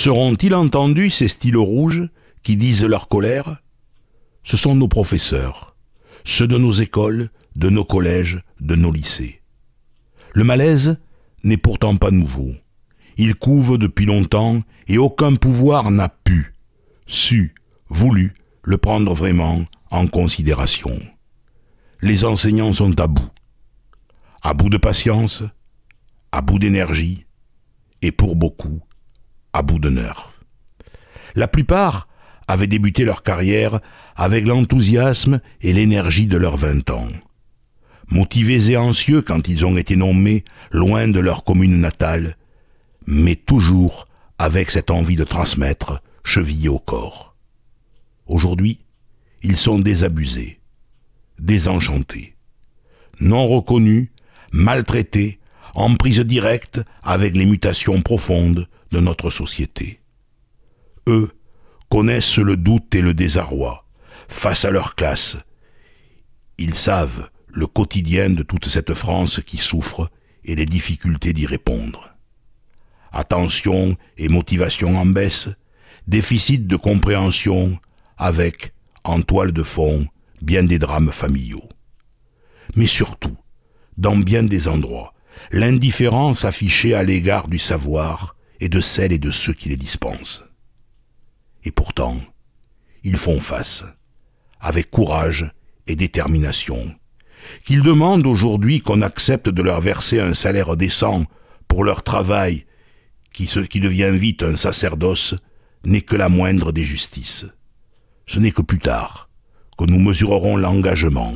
Seront-ils entendus ces stylos rouges qui disent leur colère Ce sont nos professeurs, ceux de nos écoles, de nos collèges, de nos lycées. Le malaise n'est pourtant pas nouveau. Il couve depuis longtemps et aucun pouvoir n'a pu, su, voulu le prendre vraiment en considération. Les enseignants sont à bout. À bout de patience, à bout d'énergie, et pour beaucoup, à bout de nerfs. La plupart avaient débuté leur carrière avec l'enthousiasme et l'énergie de leurs vingt ans. Motivés et anxieux quand ils ont été nommés loin de leur commune natale, mais toujours avec cette envie de transmettre, chevillée au corps. Aujourd'hui, ils sont désabusés, désenchantés, non reconnus, maltraités, en prise directe avec les mutations profondes, de notre société. Eux connaissent le doute et le désarroi face à leur classe. Ils savent le quotidien de toute cette France qui souffre et les difficultés d'y répondre. Attention et motivation en baisse, déficit de compréhension, avec, en toile de fond, bien des drames familiaux. Mais surtout, dans bien des endroits, l'indifférence affichée à l'égard du savoir et de celles et de ceux qui les dispensent. Et pourtant, ils font face, avec courage et détermination, qu'ils demandent aujourd'hui qu'on accepte de leur verser un salaire décent pour leur travail, qui, ce qui devient vite un sacerdoce, n'est que la moindre des justices. Ce n'est que plus tard que nous mesurerons l'engagement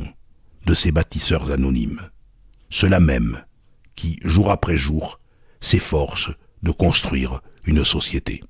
de ces bâtisseurs anonymes, ceux-là même qui, jour après jour, s'efforcent de construire une société.